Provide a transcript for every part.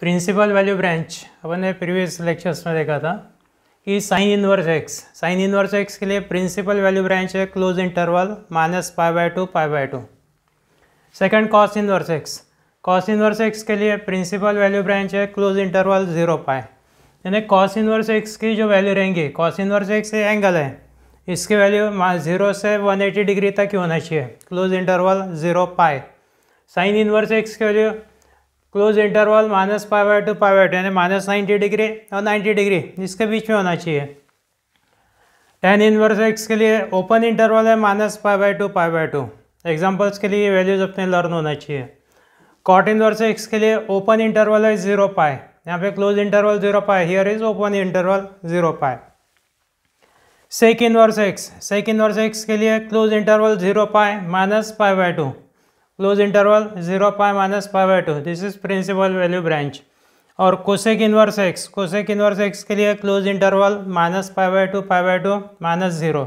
Principal value branch अपन ने previous lectures में देखा था कि sine inverse x sine inverse x के लिए प्रिंसिपल वैल्यू ब्रांच है close interval minus pi by two pi by two second cos inverse x cos inverse x के लिए प्रिंसिपल वैल्यू ब्रांच है क्लोज इंटरवल जीरो पाए यानी cos inverse x की जो value रहेंगी कॉस इनवर्स एक्स एंगल है इसकी value zero से एटी डिग्री तक ही होना चाहिए close interval zero pi sine inverse x की value close interval minus five by two five by two यानी माइनस नाइन्टी डिग्री और नाइन्टी डिग्री इसके बीच में होना चाहिए टेन इनवर्स एक्स के लिए ओपन इंटरवल है minus five by two five by two examples के लिए वैल्यूज अपने लर्न होना चाहिए कॉट इनवर्स एक्स के लिए ओपन इंटरवल है जीरो पाए यहाँ पे close interval zero pi here is open interval zero pi sec inverse x sec inverse x के लिए close interval zero pi minus five by two close interval zero pi minus five by two this is principal value branch और cosec inverse x cosec inverse x के लिए close interval minus five by two five by two minus zero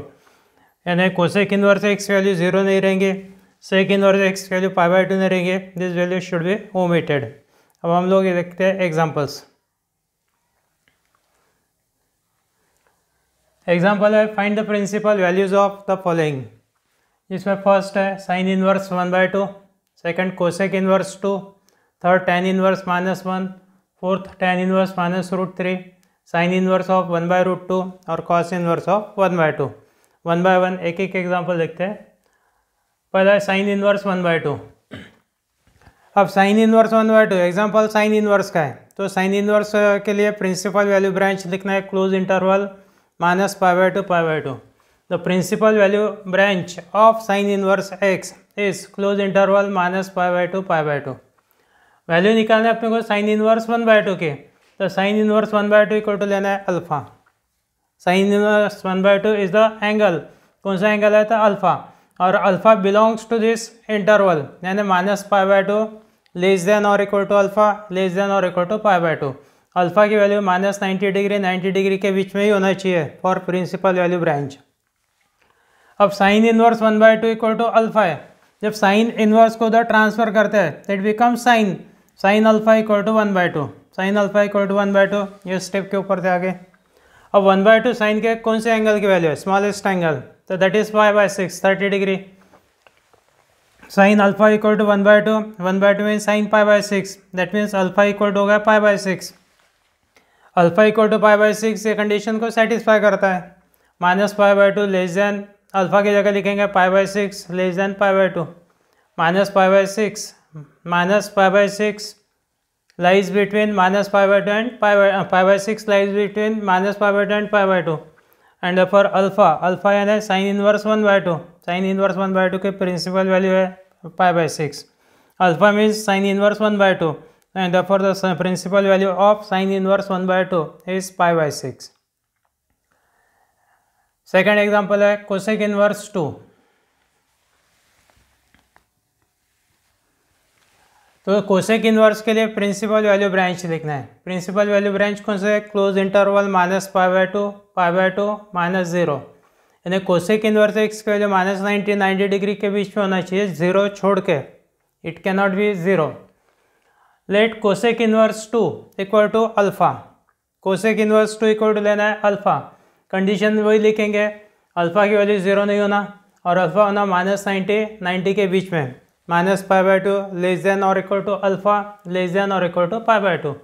यानी cosec inverse x value zero नहीं रहेंगे sec inverse x value pi by two नहीं रहेंगे this value should be omitted अब हम लोग देखते हैं एग्जाम्पल्स एग्जाम्पल है find the principal values of the following इसमें फर्स्ट है sine inverse one by two second cosec inverse two third tan inverse minus one fourth tan inverse minus root three sine inverse of one by root two और cos inverse of one by two one by one एक एक example देखते हैं पहला है sine inverse one by two अब sine inverse one by two example sine inverse का है तो साइन इनवर्स uh, के लिए प्रिंसिपल वैल्यू ब्रांच लिखना है close interval minus pi by two pi by two the principal value branch of sine inverse x is close interval minus pi by two pi by two value निकालना है अपने को sine inverse one by two के तो sine inverse one by two equal to लेना है alpha sine inverse one by two is the angle कौन सा एंगल है तो अल्फ़ा और alpha belongs to this interval यानी minus pi by two less than और equal to alpha less than और equal to pi by two alpha की value minus ninety degree ninety degree के बीच में ही होना चाहिए फॉर प्रिंसिपल वैल्यू ब्रांच अब sine inverse one by two equal to alpha है जब साइन इनवर्स को उधर ट्रांसफर करते हैं तो it become sine sine alpha equal to one by two sine alpha equal to one by two ये step के ऊपर थे आगे अब वन बाई टू साइन के कौन से एंगल की वैल्यू है स्मॉलेस्ट एंगल तो that is pi by six thirty degree sine alpha equal to one by two one by two mean sine pi by six that means alpha equal to हो गया pi by six alpha equal to five by six ये condition को satisfy करता है minus five by two less than alpha की जगह लिखेंगे pi by six less than pi by two minus pi by six minus pi by six lies between minus pi by two and pi by pi by six lies between minus pi by two and pi by two and for alpha alpha यानी sine inverse one by two sine inverse one by two की principal value है pi by six alpha means sine inverse one by two and for the principal value of sine inverse one by two is pi by six second example है cosec inverse two तो cosec inverse के लिए principal value branch लिखना है principal value branch कौन सा है close interval minus pi by two pi by two minus zero यानी कोसेक इनवर्स एक्स के value minus ninety ninety degree के बीच में होना चाहिए ज़ीरो छोड़ के it can not be zero let cosec inverse two equal to alpha cosec inverse two equal to लेना है अल्फ़ा कंडीशन वही लिखेंगे अल्फ़ा की वैल्यू ज़ीरो नहीं होना और अल्फ़ा होना माइनस नाइन्टी नाइन्टी के बीच में minus pi by two less than और equal to alpha less than और equal to pi by two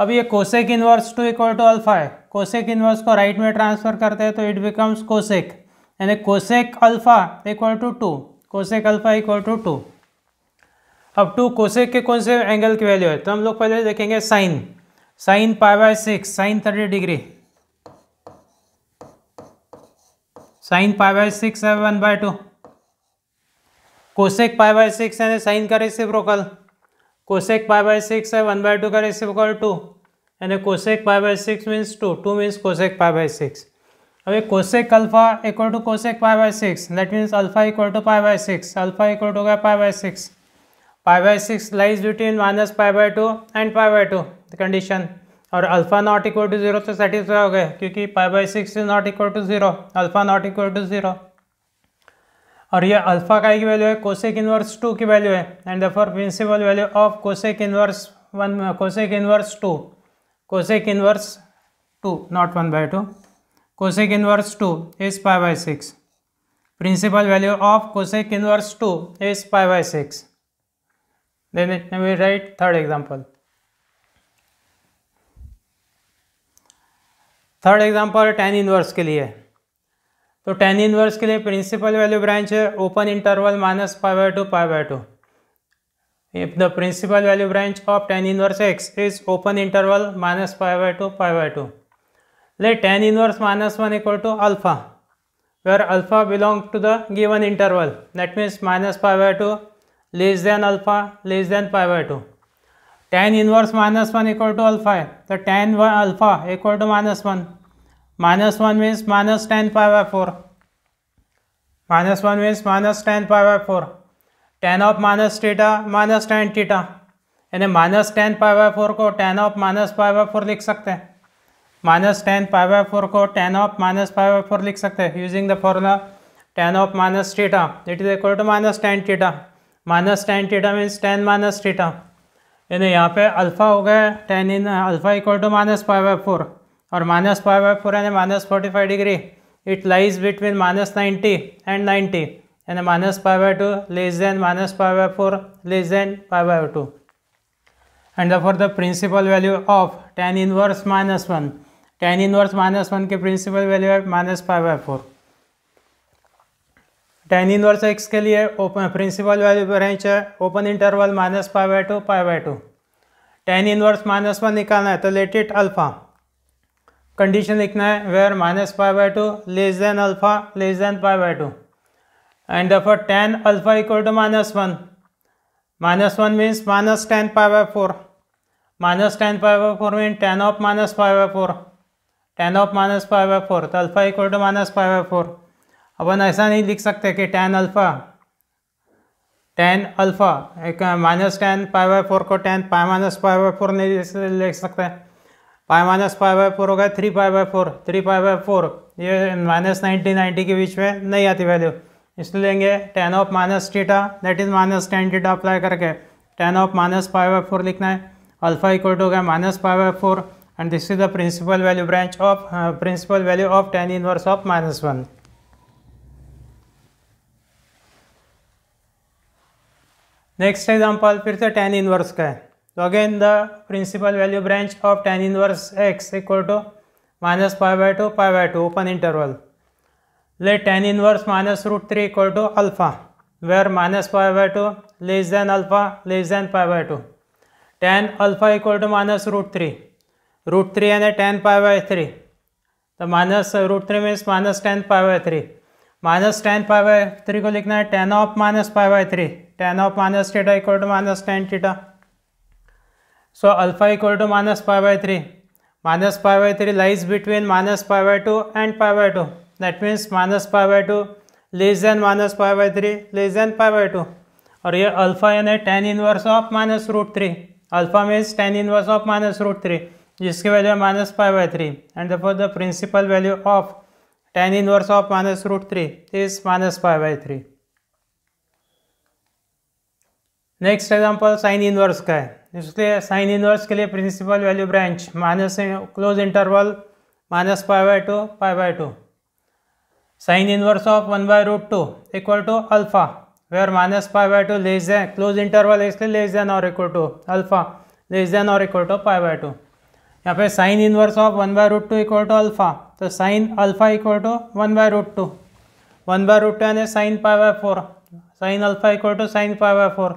अब ये cosec inverse two equal to alpha है कोसेक इनवर्स को राइट में ट्रांसफ़र करते हैं तो इट बिकम्स कोसेक यानी cosec alpha equal to two cosec alpha equal to two अब टू कोसेक के कौन से एंगल की वैल्यू है तो हम लोग पहले देखेंगे sine sine pi by six sine thirty degree sine pi by six है one by two cosec pi by six है साइन का reciprocal cosec pi by six है वन बाय टू का रोकल टू यानी cosec pi by six means two two means cosec pi by six अब एक cosec alpha equal to cosec pi by six that means alpha equal to pi by six alpha equal to का pi by six pi by six lies between minus pi by two and pi by two the condition और alpha not equal to zero से satisfy हो गए क्योंकि pi by six is not equal to zero alpha not equal to zero और ये alpha का की value है कोसेक इनवर्स टू की वैल्यू है एंड दफर principal value of cosec inverse one cosec inverse to cosec inverse two not one by two cosec inverse two is pi by six value of cosec inverse two is pi by six then it we write third example third example tan inverse के लिए तो tan inverse के लिए principal value branch है open interval minus five by two five by two if the principal value branch of tan inverse x is open interval minus five by two five by two let tan inverse minus one equal to alpha where alpha belong to the given interval that means minus five by two less than alpha less than five by two tan inverse minus one equal to alpha है तो tan one alpha equal to minus one minus one means minus tan pi by four minus one means minus tan pi by four tan of minus theta minus tan theta यानी minus tan pi by four को tan of minus pi by four लिख सकते हैं minus tan pi by four को tan of minus pi by four लिख सकते हैं using the formula tan of minus theta it is equal to minus tan theta minus tan theta means tan minus theta यानी यहाँ पे alpha हो गया tan in alpha equal to minus five by four और minus five by four यानी minus forty five degree it lies between minus ninety and ninety यानी minus five by two less than minus five by four less than five by two and for the principal value of tan inverse minus one tan inverse minus one की principal value है minus five by four tan inverse x के लिए open principal value पर range है open interval minus pi by two pi by two tan inverse minus one निकालना है तो let it alpha condition लिखना है where minus pi by two less than alpha less than pi by two and therefore tan alpha equal to minus one minus one means minus tan pi by four minus tan pi by four mean tan of minus pi by four tan of minus pi by four तो alpha equal to minus pi by four अपन ऐसा नहीं लिख सकते कि tan alpha tan alpha एक minus tan pi by four को tan pi minus pi by four नहीं लिख सकते pi minus pi by four हो गया three pi by four three pi by four ये माइनस नाइन्टी नाइन्टी के बीच में नहीं आती वैल्यू इसलिए लेंगे tan of minus theta that is minus tan theta apply करके tan of minus five by four लिखना है अल्फा इक्वल टू हो गया minus five by four and this is the principal value branch of principal value of tan inverse of minus one next example फिर से tan inverse का है तो again the principal value branch of tan inverse x equal to minus five by two five by two open interval ले tan inverse minus root three equal to alpha where minus five by two less than alpha less than five by two tan alpha equal to minus root three root three यानी tan five by three तो minus root three means minus tan five by three minus tan five by three को लिखना है tan of minus five by three tan of minus theta equal to minus tan theta so alpha equal to minus five by three minus five by three lies between minus five by two and five by two that means minus five by two less than minus five by three less than five by two और ये alpha यानी है tan inverse of minus root three alpha means tan inverse of minus root three जिसकी value है minus five by three and for the principal value of tan inverse of minus root three is minus five by three next example sign inverse का है इसलिए sine inverse के लिए principal value branch minus close interval minus five by two five by two sine inverse of one by root two equal to alpha where minus five by two less than close interval इसलिए less than और equal to alpha less than और equal to five by two यहाँ पे sine inverse of one by root two equal to alpha तो sine alpha equal to one by root two one by root two यानी sine pi by four sine alpha equal to sine pi by four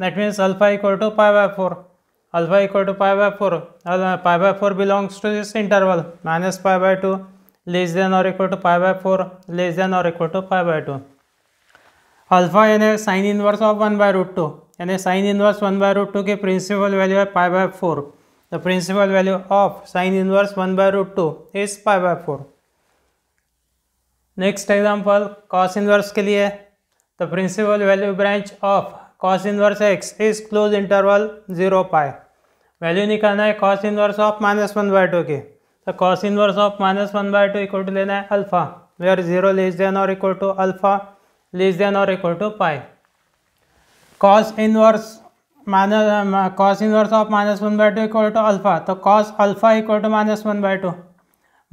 that means alpha equal to pi by four alpha equal to pi by four pi by four belongs to this interval minus pi by two less than और equal to pi by four less than और equal to pi by two alpha यानी sine inverse of one by root two यानी sine inverse one by root two की principal value है pi by four the principal value of sine inverse one by root 2 is pi by 4. Next example cos inverse के लिए the principal value branch of cos inverse x is close interval zero pi value निकालना है cos inverse of minus one by two की तो cos inverse of minus one by two equal to लेना है alpha where zero less than और equal to alpha less than और equal to pi cos inverse minus cos inverse of minus one by two equal to alpha तो cos alpha equal to minus one by two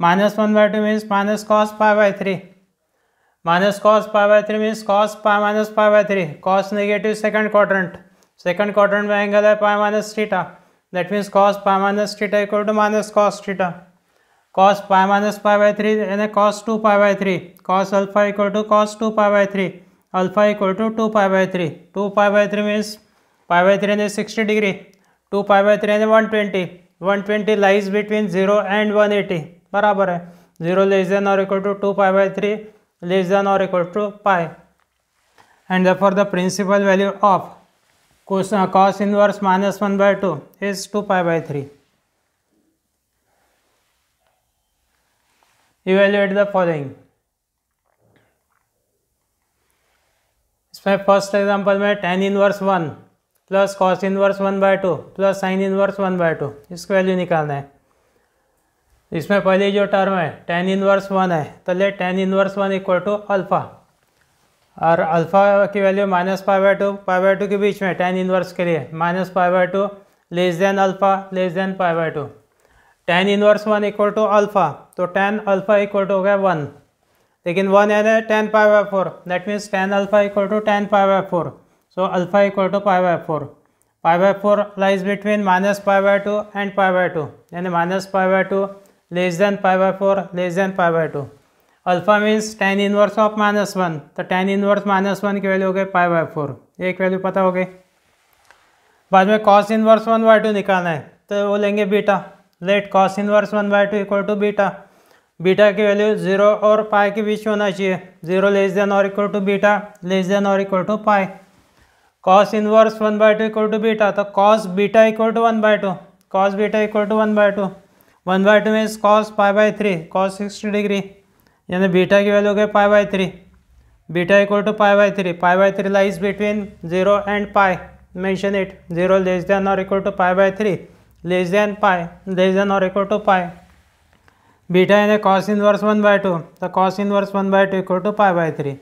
minus one by two means minus cos pi by three minus cos pi by three means cos pi minus pi by three cos negative second quadrant second quadrant में angle है pi minus theta that means cos pi minus theta equal to minus cos theta cos pi minus pi by three यानी cos two pi by three cos alpha equal to cos two pi by three alpha equal to two pi by three two pi by three means pi by three hundred sixty degree two pi by three hundred one twenty one twenty lies between zero and one eighty बराबर है zero less than और equal to two pi by three less than और equal to pi and for the principal value of cos inverse minus one by two is two pi by three evaluate the following इसमें first example में tan inverse one plus cos inverse one by two plus sine inverse one by two इसका value निकालना है इसमें पहले जो term है tan inverse one है तो ले tan inverse one equal to alpha और अल्फ़ा की value minus pi by two pi by two के बीच में टेन इनवर्स के लिए minus pi by two less than alpha less than pi by two tan inverse one equal to alpha तो tan alpha equal to हो गया one लेकिन one यानी tan pi by four that means tan alpha equal to tan pi by four so alpha equal to pi by four Pi by four lies between minus pi by two and pi by two यानी minus pi by two less than pi by four less than pi by two alpha means tan inverse of minus one तो tan inverse minus one की value हो गई pi by four एक value पता हो गई बाद में cos inverse one by two निकालना है तो वो लेंगे beta let cos inverse one by two equal to beta beta की वैल्यू जीरो और पाई के बीच होना चाहिए जीरो लेस देन और equal to beta less than और equal to pi cos inverse one by two equal to beta तो cos beta equal to one by two cos beta equal to one by two one by two means cos five by three cos sixty degree यानी beta की value हो गई five by three beta equal to five by three five by three lies between zero and pi mention it zero less than और equal to five by three less than pi less than और equal to pi beta यानी cos inverse one by two तो cos inverse one by two equal to five by three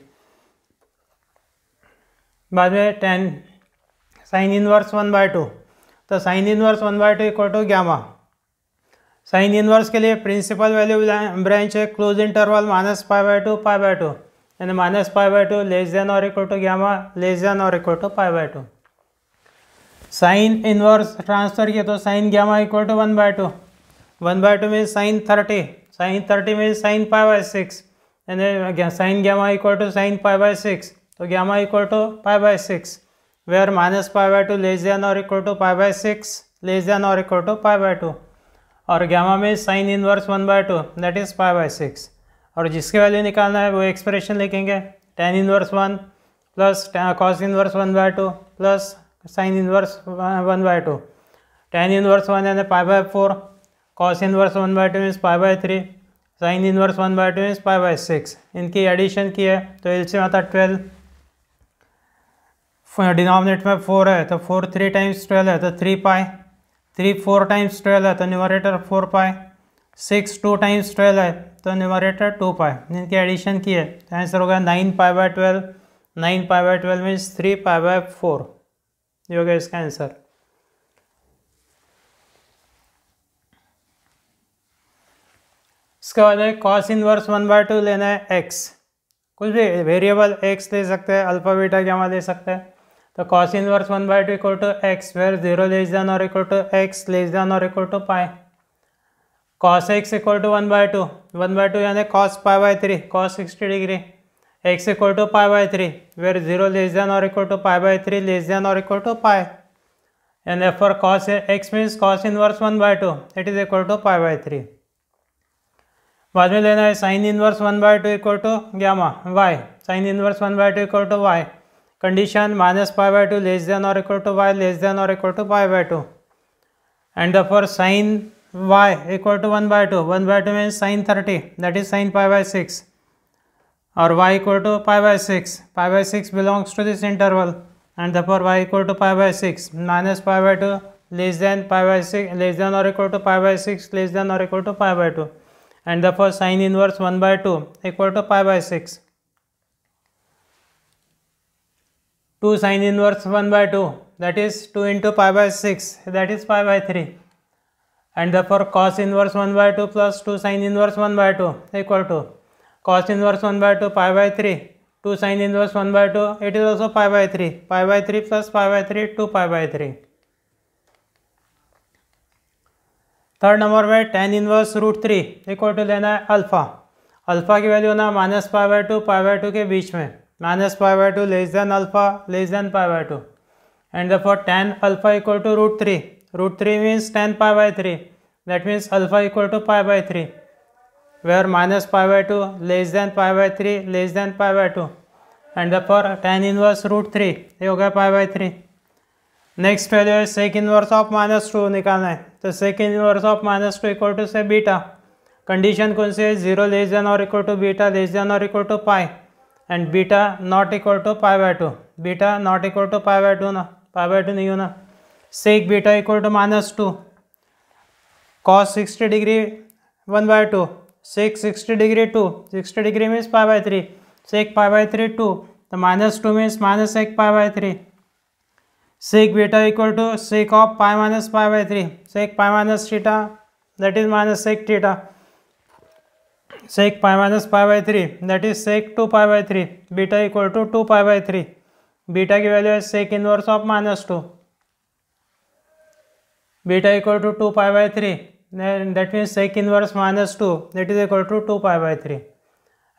बाद में then sine inverse one by two तो sine inverse one by two equal to gamma sine inverse के लिए principal value branch है close interval minus pi by two pi by two यानी minus pi by two less than और equal to gamma less than और equal to pi by two sine inverse transfer किया तो sine gamma equal to one by two one by two means sine thirty sine thirty means sine pi by six यानी sign gamma equal to sine pi by six तो gamma equal to pi by six where minus pi by two less than और equal to pi by six less than और equal to pi by two और gamma में sine inverse one by two that is pi by six और जिसके value निकालना है वो expression लिखेंगे tan inverse one plus cos inverse one by two plus sine inverse one by two tan inverse one यानी pi by four cos inverse one by two means pi by three sine inverse one by two means pi by six इनकी addition की है तो एल्सियम आता twelve denominate में four है तो four three times twelve है तो three pi three four times twelve है तो numerator four pi six two times twelve है तो न्यूमरेटर टू पाए इनकी एडिशन की है तो आंसर हो गया nine pi by twelve nine pi by twelve means three pi by four ये हो गया इसका आंसर इसके बाद cos inverse one by two लेना है एक्स कुछ भी वेरिएबल एक्स ले सकते हैं अल्फा बीटा गामा ले सकते हैं तो cos inverse one by two equal to x where zero less than और equal to x less than और equal to pi cos x equal to one by two one by two यानी cos pi by three cos sixty degree x equal to pi by three where zero less than और equal to pi by three less than और equal to and F therefore cos x means cos inverse one by two it is equal to pi by three बाद में लेना है sine inverse one by two equal to gamma y sine inverse one by two equal to y condition minus pi by 2 less than or equal to y less than or equal to pi by 2 and therefore sine y equal to 1 by 2 1 by 2 means sine 30 that is sine pi by 6 or y equal to pi by 6 pi by 6 belongs to this interval and therefore y equal to pi by 6 minus pi by 2 less than pi by 6 less than or equal to pi by 6 less than or equal to pi by 2 and therefore sine inverse 1 by 2 equal to pi by 6 two sine inverse one by two that is two into five by six that is five by three and the for cos inverse one by two plus two sine inverse one by two equal to cos inverse one by two five by three two sine inverse one by two it is also five by three five by three plus five by three two five by three third number में tan inverse root three equal to लेना है alpha alpha की value होना minus five by two five by two के बीच में minus pi by 2 less than alpha less than pi by 2 and therefore tan alpha equal to root 3 root 3 means tan pi by 3 that means alpha equal to pi by 3 where minus pi by 2 less than pi by 3 less than pi by 2 and therefore tan inverse root 3 ये हो गया pi by 3 next value है sec inverse of minus two निकालना है तो sec inverse of minus two equal to से beta condition कौन सी है जीरो लेस देन और equal to beta less than और equal to pi and beta not equal to pi by two beta not equal to pi by two ना pi by two नहीं होना sec beta equal to minus two cos sixty degree one by to sec sixty degree two sixty degree means pi by three sec pi by three two तो minus two means minus एक pi by three sec beta equal to sec of pi minus pi by three sec pi minus theta that is minus sec theta sec pi minus pi by 3 that is sec 2 pi by 3 beta equal to 2 pi by 3 beta की value है sec inverse of minus two beta equal to 2 pi by 3 that means sec inverse minus 2 that is equal to 2 pi by 3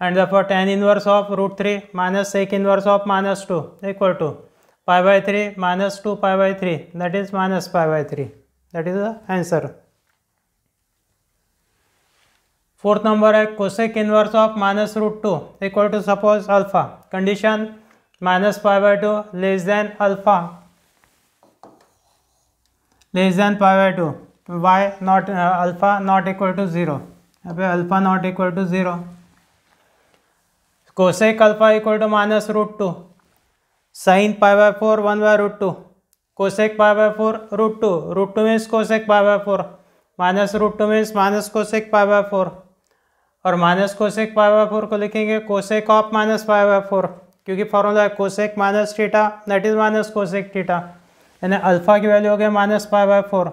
and therefore tan inverse of root 3 minus sec inverse of minus 2 equal to pi by 3 minus 2 pi by 3 that is minus pi by 3 that is the answer fourth number है cosec inverse of minus root two equal to suppose alpha condition minus five by two less than alpha less than five by two why not alpha not equal to zero alpha not equal to zero cosec alpha equal to minus root two sine five by four one by root two cosec five by four root two root two means cosec five by four minus root two means minus cosec five by four और minus cosec pi by four को लिखेंगे cosec of minus pi by four क्योंकि formula है cosec minus theta that is minus cosec theta यानी alpha की value हो गया minus pi by four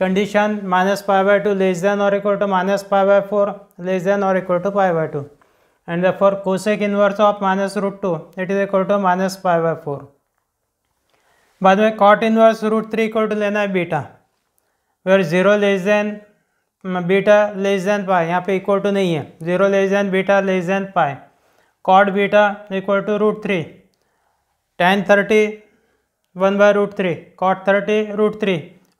condition minus pi by two less than और equal to minus pi by four less than और equal to pi by two and for cosec inverse of minus root two it is equal to minus pi by four बाद में cot inverse root three equal to लेना है beta where zero less than beta less than pi यहाँ पे equal to नहीं है zero less than beta less than pi cot beta equal to root three tan thirty one by root three cot thirty root three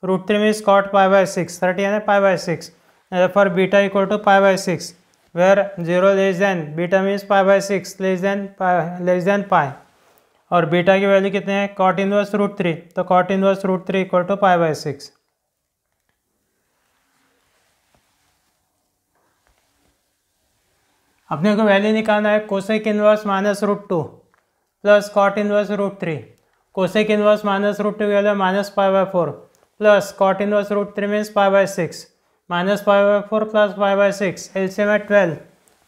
root three means cot pi by six thirty यानी pi by six for beta equal to pi by six where zero less than beta means pi by six less than less than pi और beta की value कितने हैं cot inverse root three तो cot inverse root three equal to pi by six अपने को value निकालना है cosec inverse minus root two plus cot inverse root three cosec inverse minus root two value minus five by four plus cot inverse root three means five by six minus five by four plus five by six L C में twelve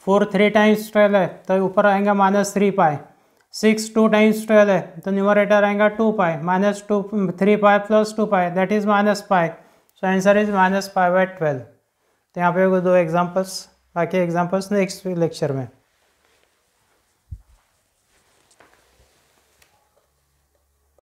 four three times twelve है तो ऊपर आएगा minus three pi six two times twelve है तो numerator आएगा two pi minus two three pi plus two pi that is minus pi so answer is minus five by twelve तो यहाँ पे दो एग्जाम्पल्स बाकी एग्जाम्पल्स नेक्स्ट लेक्चर में